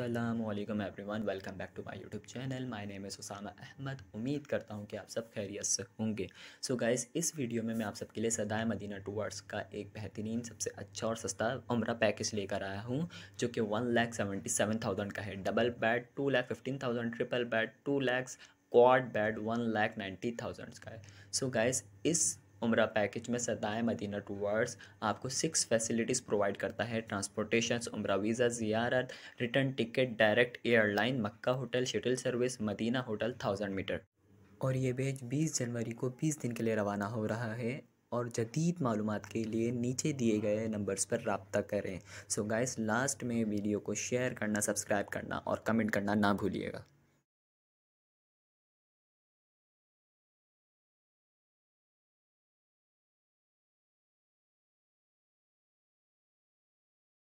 असलम वन welcome back to my YouTube channel my name is Usama Ahmad उम्मीद करता हूँ कि आप सब खैरियत से होंगे सो so गाइज इस वीडियो में मैं आप सबके लिए सदाए मदीना टूअर्स का एक बेहतरीन सबसे अच्छा और सस्ता उम्र पैकेज लेकर आया हूँ जो कि one lakh seventy seven thousand का है double bed two lakh fifteen thousand triple bed two lakhs quad bed one lakh ninety thousand का है सो so गाइज इस उम्र पैकेज में सदाए मदीना टूवर्स आपको सिक्स फैसिलिटीज़ प्रोवाइड करता है ट्रांसपोर्टेशन उम्र वीज़ा जियारत return ticket direct airline Mecca hotel shuttle service Medina hotel thousand meter और ये बैच 20 जनवरी को 20 दिन के लिए रवाना हो रहा है और जदीद मालूम के लिए नीचे दिए गए नंबर्स पर रबता करें सो so गाइस लास्ट में वीडियो को शेयर करना सब्सक्राइब करना और कमेंट करना ना भूलिएगा